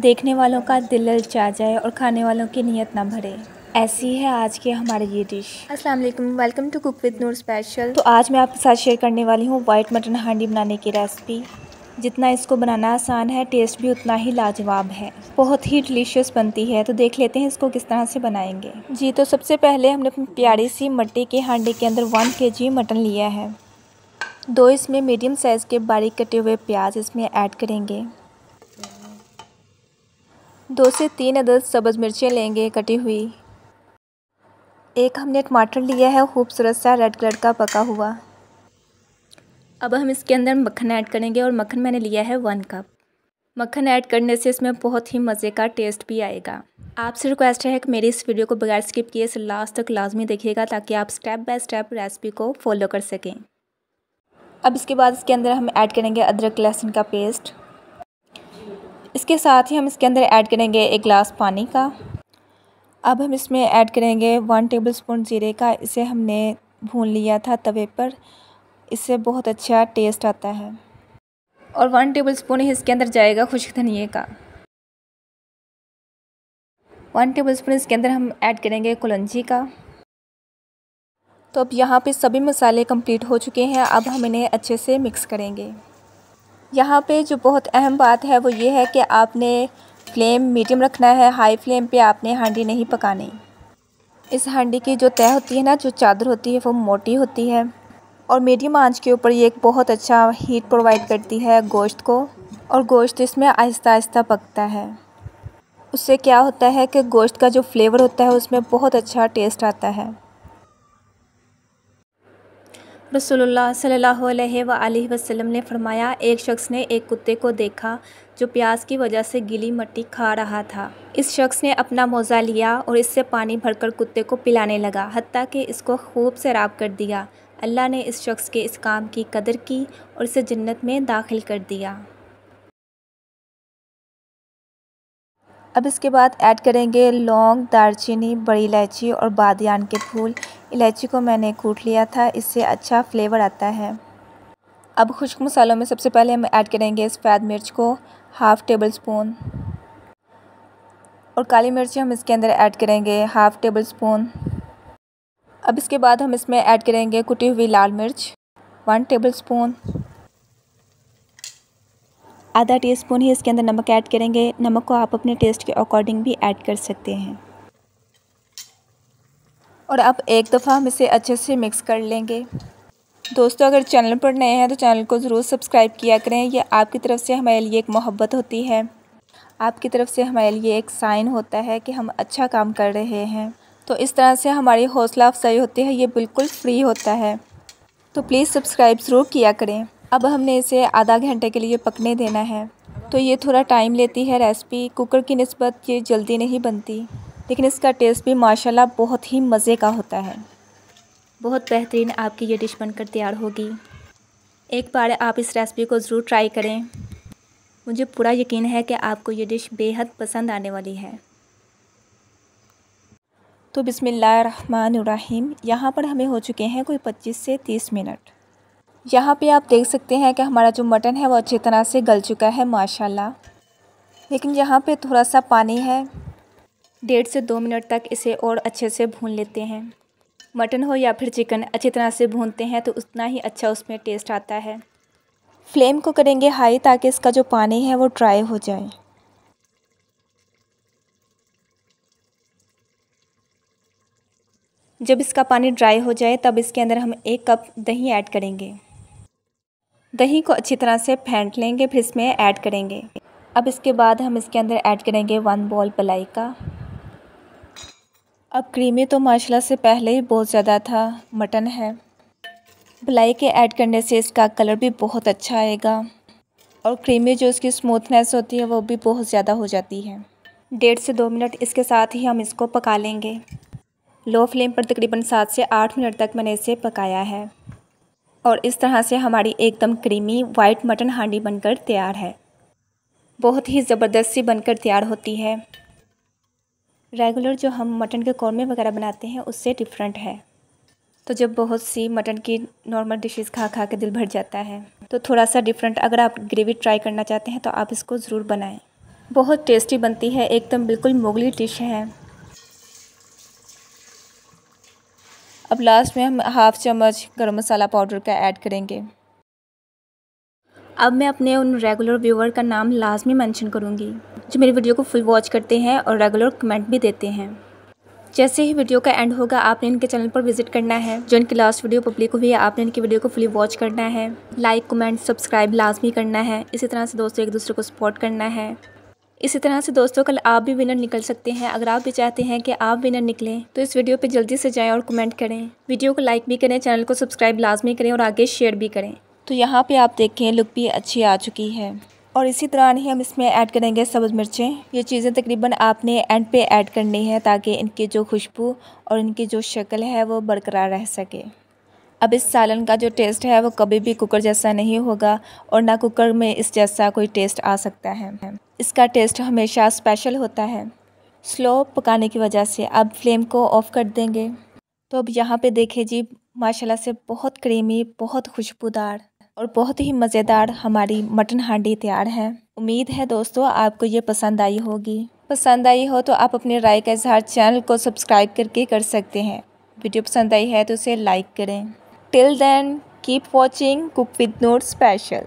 देखने वालों का दिल ललचा जाए और खाने वालों की नीयत ना भरे ऐसी है आज की हमारी ये डिश अस्सलाम वालेकुम welcome to cook with Noor special तो आज मैं आपके साथ शेयर करने वाली हूँ वाइट मटन हांडी बनाने की रेसिपी जितना इसको बनाना आसान है टेस्ट भी उतना ही लाजवाब है बहुत ही डिलीशियस बनती है तो देख लेते हैं इसको किस तरह से बनाएंगे जी तो सबसे पहले हमने अपनी प्यारी सी मट्टी के हांडी के अंदर वन के मटन लिया है दो इसमें मीडियम साइज़ के बारीक कटे हुए प्याज इसमें ऐड करेंगे दो से तीन अदद सब्ज़ मिर्चें लेंगे कटी हुई एक हमने टमाटर लिया है खूबसूरत सा रेड कलर का पका हुआ अब हम इसके अंदर मक्खन ऐड करेंगे और मक्खन मैंने लिया है वन कप मक्खन ऐड करने से इसमें बहुत ही मज़े का टेस्ट भी आएगा आपसे रिक्वेस्ट है कि मेरी इस वीडियो को बगैर स्किप किए से लास्ट तक लाजमी देखिएगा ताकि आप स्टेप बाय स्टेप रेसिपी को फॉलो कर सकें अब इसके बाद इसके अंदर हम ऐड करेंगे अदरक लहसुन का पेस्ट इसके साथ ही हम इसके अंदर ऐड करेंगे एक गिलास पानी का अब हम इसमें ऐड करेंगे वन टेबल स्पून जीरे का इसे हमने भून लिया था तवे पर इससे बहुत अच्छा टेस्ट आता है और वन टेबल स्पून ही इसके अंदर जाएगा खुश्क धनिए का वन टेबल स्पून इसके अंदर हम ऐड करेंगे कुलंजी का तो अब यहाँ पे सभी मसाले कंप्लीट हो चुके हैं अब हम इन्हें अच्छे से मिक्स करेंगे यहाँ पे जो बहुत अहम बात है वो ये है कि आपने फ्लेम मीडियम रखना है हाई फ्लेम पे आपने हांडी नहीं पकानी इस हांडी की जो तय होती है ना जो चादर होती है वो मोटी होती है और मीडियम आंच के ऊपर ये एक बहुत अच्छा हीट प्रोवाइड करती है गोश्त को और गोश्त इसमें आहिस्ता आहिस्ता पकता है उससे क्या होता है कि गोश्त का जो फ्लेवर होता है उसमें बहुत अच्छा टेस्ट आता है रसोल्ला सल्लल्लाहु वसलम ने फरमाया एक शख्स ने एक कुत्ते को देखा जो प्यास की वजह से गीली मट्टी खा रहा था इस शख्स ने अपना मोज़ा लिया और इससे पानी भरकर कुत्ते को पिलाने लगा हती कि इसको खूब सैराब कर दिया अल्लाह ने इस शख्स के इस काम की कदर की और इसे जन्नत में दाखिल कर दिया अब इसके बाद ऐड करेंगे लौंग दालचीनी बड़ी इलायची और बादयान के फूल इलायची को मैंने कूट लिया था इससे अच्छा फ्लेवर आता है अब खुश्क मसालों में सबसे पहले हम ऐड करेंगे सफ़ेद मिर्च को हाफ़ टेबल स्पून और काली मिर्च हम इसके अंदर ऐड करेंगे हाफ़ टेबल स्पून अब इसके बाद हम इसमें ऐड करेंगे कुटी हुई लाल मिर्च वन टेबल स्पून आधा टीस्पून ही इसके अंदर नमक ऐड करेंगे नमक को आप अपने टेस्ट के अकॉर्डिंग भी ऐड कर सकते हैं और अब एक दफ़ा हम इसे अच्छे से मिक्स कर लेंगे दोस्तों अगर चैनल पर नए हैं तो चैनल को ज़रूर सब्सक्राइब किया करें यह आपकी तरफ से हमारे लिए एक मोहब्बत होती है आपकी तरफ से हमारे लिए एक साइन होता है कि हम अच्छा काम कर रहे हैं तो इस तरह से हमारी हौसला अफजाई होती है ये बिल्कुल फ्री होता है तो प्लीज़ सब्सक्राइब ज़रूर किया करें अब हमने इसे आधा घंटे के लिए पकने देना है तो ये थोड़ा टाइम लेती है रेसिपी कुकर की नस्बत ये जल्दी नहीं बनती लेकिन इसका टेस्ट भी माशाल्लाह बहुत ही मज़े का होता है बहुत बेहतरीन आपकी ये डिश बनकर तैयार होगी एक बार आप इस रेसिपी को ज़रूर ट्राई करें मुझे पूरा यकीन है कि आपको ये डिश बेहद पसंद आने वाली है तो बिसमीम यहाँ पर हमें हो चुके हैं कोई पच्चीस से तीस मिनट यहाँ पे आप देख सकते हैं कि हमारा जो मटन है वो अच्छी तरह से गल चुका है माशाल्लाह लेकिन यहाँ पे थोड़ा सा पानी है डेढ़ से दो मिनट तक इसे और अच्छे से भून लेते हैं मटन हो या फिर चिकन अच्छी तरह से भूनते हैं तो उतना ही अच्छा उसमें टेस्ट आता है फ्लेम को करेंगे हाई ताकि इसका जो पानी है वो ड्राई हो जाए जब इसका पानी ड्राई हो जाए तब इसके अंदर हम एक कप दही ऐड करेंगे दही को अच्छी तरह से फेंट लेंगे फिर इसमें ऐड करेंगे अब इसके बाद हम इसके अंदर ऐड करेंगे वन बॉल पलाई का अब क्रीमी तो माशाल्लाह से पहले ही बहुत ज़्यादा था मटन है पलाई के ऐड करने से इसका कलर भी बहुत अच्छा आएगा और क्रीमी जो इसकी स्मूथनेस होती है वो भी बहुत ज़्यादा हो जाती है डेढ़ से दो मिनट इसके साथ ही हम इसको पका लेंगे लो फ्लेम पर तकरीबन सात से आठ मिनट तक मैंने इसे पकाया है और इस तरह से हमारी एकदम क्रीमी वाइट मटन हांडी बनकर तैयार है बहुत ही ज़बरदस्ती बनकर तैयार होती है रेगुलर जो हम मटन के कौरमे वगैरह बनाते हैं उससे डिफरेंट है तो जब बहुत सी मटन की नॉर्मल डिशेस खा खा के दिल भर जाता है तो थोड़ा सा डिफरेंट अगर आप ग्रेवी ट्राई करना चाहते हैं तो आप इसको ज़रूर बनाएं बहुत टेस्टी बनती है एकदम बिल्कुल मुगली डिश है अब लास्ट में हम हाफ़ चम्मच गरम मसाला पाउडर का ऐड करेंगे अब मैं अपने उन रेगुलर व्यूअर का नाम लाजमी मेंशन करूँगी जो मेरी वीडियो को फुल वॉच करते हैं और रेगुलर कमेंट भी देते हैं जैसे ही वीडियो का एंड होगा आपने इनके चैनल पर विजिट करना है जो इनकी लास्ट वीडियो पब्लिक हुई है आपने इनकी वीडियो को फुली वॉच करना है लाइक कमेंट सब्सक्राइब लाजमी करना है इसी तरह से दोस्तों एक दूसरे को सपोर्ट करना है इसी तरह से दोस्तों कल आप भी विनर निकल सकते हैं अगर आप भी चाहते हैं कि आप विनर निकलें तो इस वीडियो पर जल्दी से जाएँ और कमेंट करें वीडियो को लाइक भी करें चैनल को सब्सक्राइब लाजमी करें और आगे शेयर भी करें तो यहाँ पर आप देखें लुक भी अच्छी आ चुकी है और इसी तरह ही हम इसमें ऐड करेंगे सब्ज़ मिर्चें ये चीज़ें तकरीबन आपने एंड पे ऐड करनी है ताकि इनकी जो खुशबू और इनकी जो शक्ल है वो बरकरार रह सके अब इस सालन का जो टेस्ट है वो कभी भी कुकर जैसा नहीं होगा और ना कुकर में इस जैसा कोई टेस्ट आ सकता है इसका टेस्ट हमेशा स्पेशल होता है स्लो पकाने की वजह से अब फ्लेम को ऑफ़ कर देंगे तो अब यहाँ पे देखे जी माशाल्लाह से बहुत क्रीमी बहुत खुशबूदार और बहुत ही मज़ेदार हमारी मटन हांडी तैयार है उम्मीद है दोस्तों आपको ये पसंद आई होगी पसंद आई हो तो आप अपने राय का इजहार चैनल को सब्सक्राइब करके कर सकते हैं वीडियो पसंद आई है तो उसे लाइक करें Till then, keep watching Cook with Noor special.